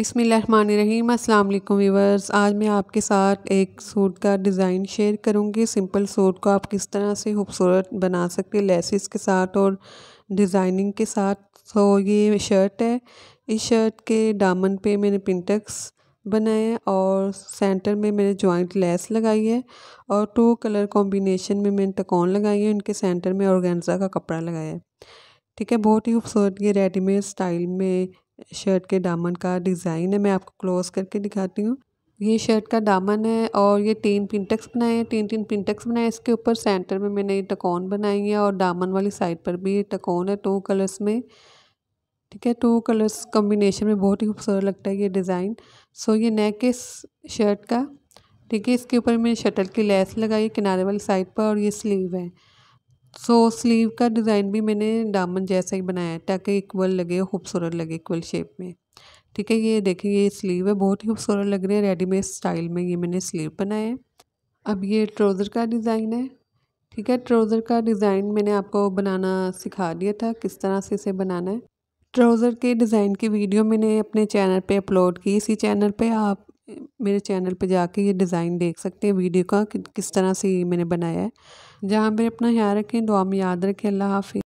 बिसमीम अल्लाम वीवर्स आज मैं आपके साथ एक सूट का डिज़ाइन शेयर करूंगी सिंपल सूट को आप किस तरह से खूबसूरत बना सकते हैं लेसिस के साथ और डिज़ाइनिंग के साथ तो ये शर्ट है इस शर्ट के दामन पे मैंने पिंटक्स बनाए हैं और सेंटर में मैंने जॉइंट लेस लगाई है और टू कलर कॉम्बिनेशन में मैंने टकोन लगाई है उनके सेंटर में ऑर्गेन्जा का कपड़ा लगाया है ठीक है बहुत ही खूबसूरत ये रेडीमेड स्टाइल में शर्ट के दामन का डिज़ाइन है मैं आपको क्लोज करके दिखाती हूँ ये शर्ट का दामन है और ये तीन पिंटक्स बनाए हैं तीन तीन पिंटक्स बनाए इसके ऊपर सेंटर में मैंने ये टकोन बनाई है और दामन वाली साइड पर भी टकोन है टू कलर्स में ठीक है टू कलर्स कॉम्बिनेशन में बहुत ही खूबसूरत लगता है ये डिज़ाइन सो ये नेक है शर्ट का ठीक है इसके ऊपर मैंने शटल की लेस लगाई किनारे वाली साइड पर और ये स्लीव है सो so, स्लीव का डिज़ाइन भी मैंने दामन जैसा ही बनाया है ताकि इक्वल लगे खूबसूरत लगे इक्वल शेप में ठीक है ये देखिए ये स्लीव है बहुत ही खूबसूरत लग रही है रेडीमेड स्टाइल में ये मैंने स्लीव बनाए हैं अब ये ट्राउज़र का डिज़ाइन है ठीक है ट्राउज़र का डिज़ाइन मैंने आपको बनाना सिखा दिया था किस तरह से इसे बनाना है ट्राउज़र के डिज़ाइन की वीडियो मैंने अपने चैनल पर अपलोड की इसी चैनल पर आप मेरे चैनल पे जाके ये डिज़ाइन देख सकते हैं वीडियो का कि किस तरह से मैंने बनाया है जहाँ पर अपना ख्याल रखें दुआ में याद रखें अल्लाह हाफि